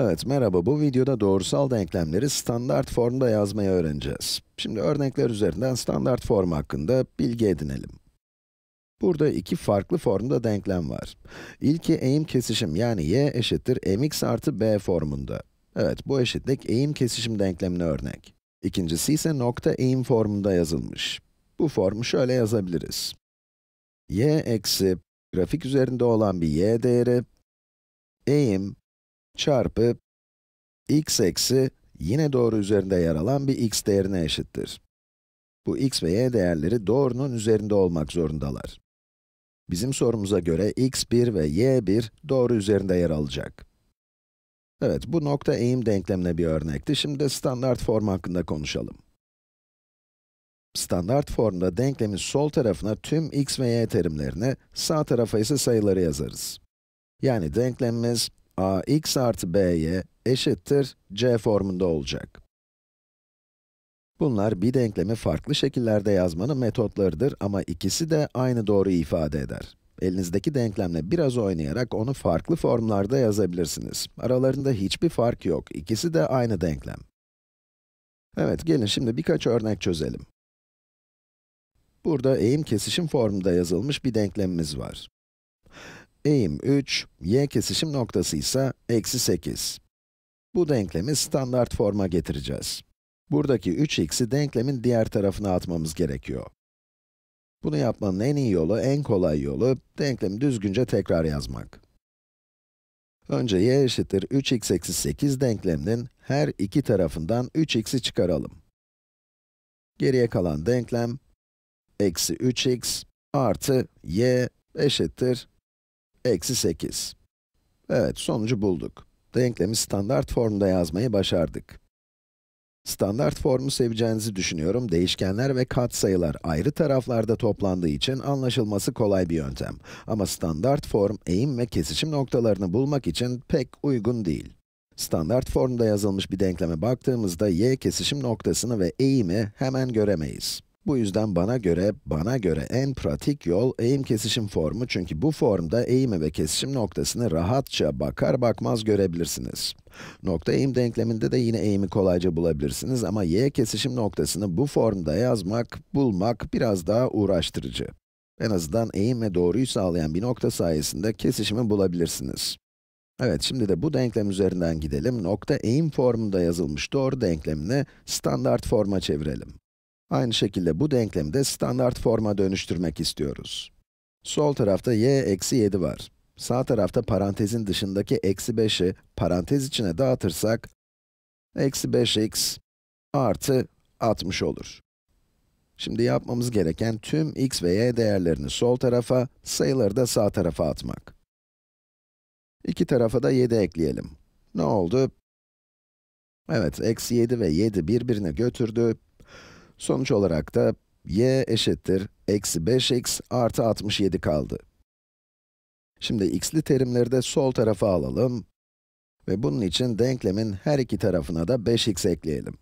Evet, merhaba. Bu videoda doğrusal denklemleri standart formda yazmayı öğreneceğiz. Şimdi örnekler üzerinden standart form hakkında bilgi edinelim. Burada iki farklı formda denklem var. İlki eğim kesişim yani y eşittir mx artı b formunda. Evet, bu eşitlik eğim kesişim denklemine örnek. İkincisi ise nokta eğim formunda yazılmış. Bu formu şöyle yazabiliriz. y eksi, grafik üzerinde olan bir y değeri, eğim çarpı x eksi yine doğru üzerinde yer alan bir x değerine eşittir. Bu x ve y değerleri doğrunun üzerinde olmak zorundalar. Bizim sorumuza göre x1 ve y1 doğru üzerinde yer alacak. Evet, bu nokta eğim denklemine bir örnekti. Şimdi de standart form hakkında konuşalım. Standart formda denklemin sol tarafına tüm x ve y terimlerini, sağ tarafa ise sayıları yazarız. Yani denklemimiz ax artı b'ye eşittir c formunda olacak. Bunlar bir denklemi farklı şekillerde yazmanın metotlarıdır ama ikisi de aynı doğruyu ifade eder. Elinizdeki denklemle biraz oynayarak onu farklı formlarda yazabilirsiniz. Aralarında hiçbir fark yok, ikisi de aynı denklem. Evet, gelin şimdi birkaç örnek çözelim. Burada eğim kesişim formunda yazılmış bir denklemimiz var eğim 3, y kesişim noktası ise eksi 8. Bu denklemi standart forma getireceğiz. Buradaki 3x'i denklemin diğer tarafına atmamız gerekiyor. Bunu yapmanın en iyi yolu, en kolay yolu, denklemi düzgünce tekrar yazmak. Önce y eşittir 3x eksi 8 denkleminin her iki tarafından 3x'i çıkaralım. Geriye kalan denklem, eksi 3x artı y eşittir eksi 8. Evet, sonucu bulduk. Denklemi standart formda yazmayı başardık. Standart formu seveceğinizi düşünüyorum. Değişkenler ve katsayılar ayrı taraflarda toplandığı için anlaşılması kolay bir yöntem. Ama standart form eğim ve kesişim noktalarını bulmak için pek uygun değil. Standart formda yazılmış bir denkleme baktığımızda y kesişim noktasını ve eğimi hemen göremeyiz. Bu yüzden bana göre, bana göre en pratik yol eğim kesişim formu çünkü bu formda eğimi ve kesişim noktasını rahatça bakar bakmaz görebilirsiniz. Nokta eğim denkleminde de yine eğimi kolayca bulabilirsiniz ama y kesişim noktasını bu formda yazmak, bulmak biraz daha uğraştırıcı. En azından eğim ve doğruyu sağlayan bir nokta sayesinde kesişimi bulabilirsiniz. Evet, şimdi de bu denklem üzerinden gidelim. Nokta eğim formunda yazılmış doğru denklemini standart forma çevirelim. Aynı şekilde bu denklemi de standart forma dönüştürmek istiyoruz. Sol tarafta y eksi 7 var. Sağ tarafta parantezin dışındaki eksi 5'i parantez içine dağıtırsak, eksi 5x artı 60 olur. Şimdi yapmamız gereken tüm x ve y değerlerini sol tarafa, sayıları da sağ tarafa atmak. İki tarafa da 7 ekleyelim. Ne oldu? Evet, eksi 7 ve 7 birbirine götürdü. Sonuç olarak da y eşittir eksi 5x artı 67 kaldı. Şimdi x'li terimleri de sol tarafa alalım. Ve bunun için denklemin her iki tarafına da 5x ekleyelim.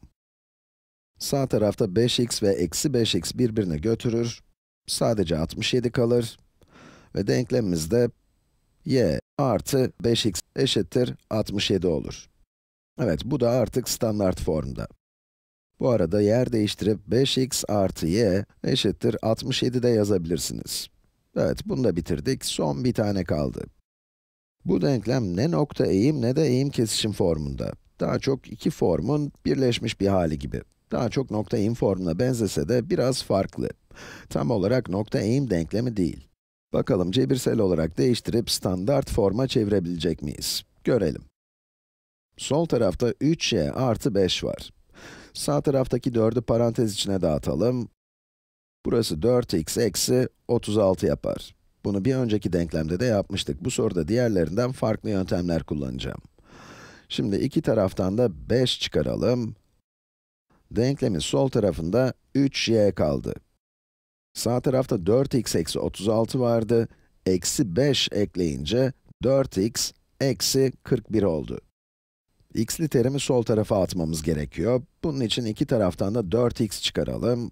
Sağ tarafta 5x ve eksi 5x birbirine götürür. Sadece 67 kalır. Ve denklemimiz de y artı 5x eşittir 67 olur. Evet, bu da artık standart formda. Bu arada yer değiştirip 5x artı y eşittir 67 de yazabilirsiniz. Evet, bunu da bitirdik. Son bir tane kaldı. Bu denklem ne nokta eğim ne de eğim kesişim formunda. Daha çok iki formun birleşmiş bir hali gibi. Daha çok nokta eğim formuna benzese de biraz farklı. Tam olarak nokta eğim denklemi değil. Bakalım cebirsel olarak değiştirip standart forma çevirebilecek miyiz? Görelim. Sol tarafta 3y artı 5 var. Sağ taraftaki 4'ü parantez içine dağıtalım. Burası 4x eksi 36 yapar. Bunu bir önceki denklemde de yapmıştık. Bu soruda diğerlerinden farklı yöntemler kullanacağım. Şimdi iki taraftan da 5 çıkaralım. Denklemin sol tarafında 3y kaldı. Sağ tarafta 4x eksi 36 vardı. Eksi 5 ekleyince 4x eksi 41 oldu x'li terimi sol tarafa atmamız gerekiyor. Bunun için iki taraftan da 4x çıkaralım.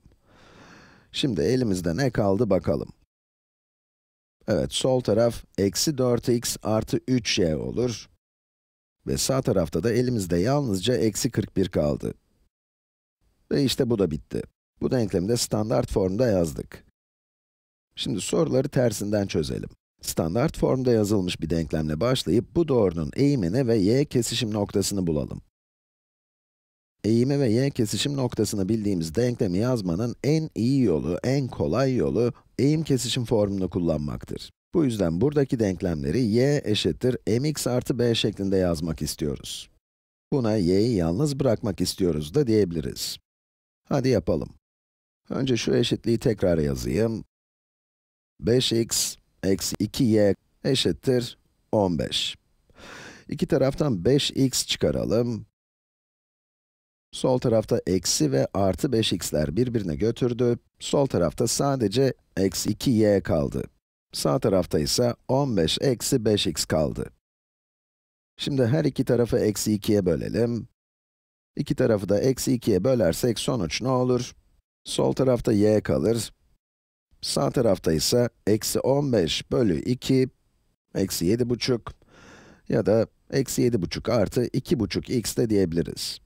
Şimdi elimizde ne kaldı bakalım. Evet, sol taraf eksi 4x artı 3y olur. Ve sağ tarafta da elimizde yalnızca eksi 41 kaldı. Ve işte bu da bitti. Bu denklemi de standart formda yazdık. Şimdi soruları tersinden çözelim. Standart formda yazılmış bir denklemle başlayıp bu doğrunun eğimini ve y kesişim noktasını bulalım. Eğimi ve y kesişim noktasını bildiğimiz denklemi yazmanın en iyi yolu, en kolay yolu eğim kesişim formunu kullanmaktır. Bu yüzden buradaki denklemleri y eşittir mx artı b şeklinde yazmak istiyoruz. Buna y'yi yalnız bırakmak istiyoruz da diyebiliriz. Hadi yapalım. Önce şu eşitliği tekrar yazayım. 5x eksi 2y eşittir 15. İki taraftan 5x çıkaralım. Sol tarafta eksi ve artı 5x'ler birbirine götürdü. Sol tarafta sadece eksi 2y kaldı. Sağ tarafta ise 15 eksi 5x kaldı. Şimdi her iki tarafı eksi 2'ye bölelim. İki tarafı da eksi 2'ye bölersek sonuç ne olur? Sol tarafta y kalır, Sağ tarafta ise eksi 15 bölü 2, eksi buçuk ya da eksi buçuk artı buçuk x de diyebiliriz.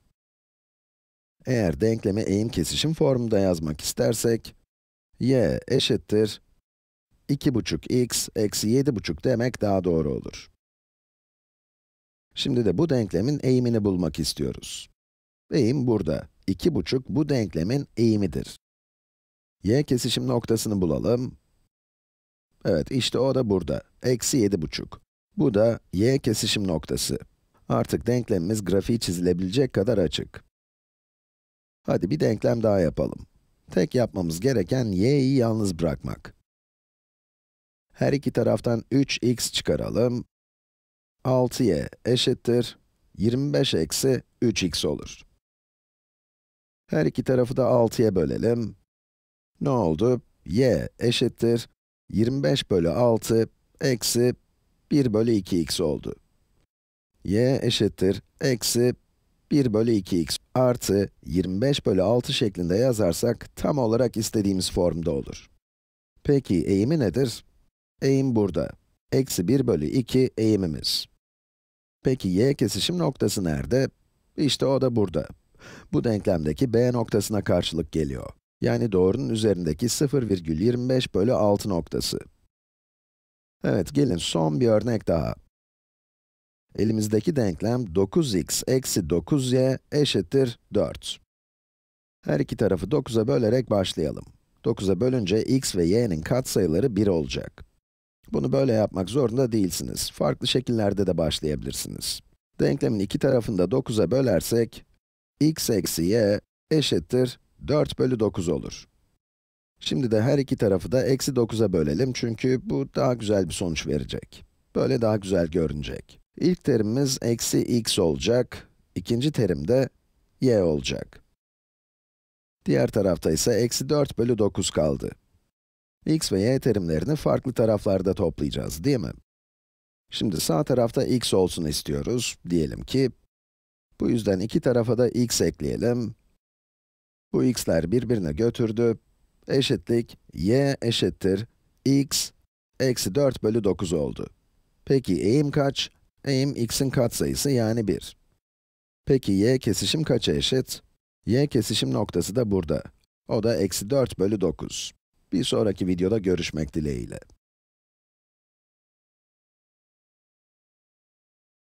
Eğer denklemi eğim kesişim formunda yazmak istersek, y eşittir buçuk x eksi buçuk demek daha doğru olur. Şimdi de bu denklemin eğimini bulmak istiyoruz. Eğim burada. buçuk bu denklemin eğimidir. Y kesişim noktasını bulalım. Evet, işte o da burada. Eksi yedi buçuk. Bu da y kesişim noktası. Artık denklemimiz grafiği çizilebilecek kadar açık. Hadi bir denklem daha yapalım. Tek yapmamız gereken y'yi yalnız bırakmak. Her iki taraftan 3x çıkaralım. 6y eşittir 25 eksi 3x olur. Her iki tarafı da 6'ya bölelim. Ne oldu? y eşittir 25 bölü 6 eksi 1 bölü 2x oldu. y eşittir eksi 1 bölü 2x artı 25 bölü 6 şeklinde yazarsak tam olarak istediğimiz formda olur. Peki eğimi nedir? Eğim burada. Eksi 1 bölü 2 eğimimiz. Peki y kesişim noktası nerede? İşte o da burada. Bu denklemdeki b noktasına karşılık geliyor. Yani doğrunun üzerindeki 0,25 bölü 6 noktası. Evet, gelin son bir örnek daha. Elimizdeki denklem 9x eksi 9y eşittir 4. Her iki tarafı 9'a bölerek başlayalım. 9'a bölünce x ve y'nin katsayıları 1 olacak. Bunu böyle yapmak zorunda değilsiniz. Farklı şekillerde de başlayabilirsiniz. Denklemin iki tarafını da 9'a bölersek, x eksi y eşittir 4 bölü 9 olur. Şimdi de her iki tarafı da eksi 9'a bölelim çünkü bu daha güzel bir sonuç verecek. Böyle daha güzel görünecek. İlk terimimiz eksi x olacak, ikinci terim de y olacak. Diğer tarafta ise eksi 4 bölü 9 kaldı. x ve y terimlerini farklı taraflarda toplayacağız, değil mi? Şimdi sağ tarafta x olsun istiyoruz, diyelim ki. Bu yüzden iki tarafa da x ekleyelim bu x'ler birbirine götürdü. Eşitlik, y eşittir x eksi 4 bölü 9 oldu. Peki eğim kaç? Eğim x'in katsayısı yani 1. Peki y kesişim kaça eşit? y kesişim noktası da burada. O da eksi 4 bölü 9. Bir sonraki videoda görüşmek dileğiyle.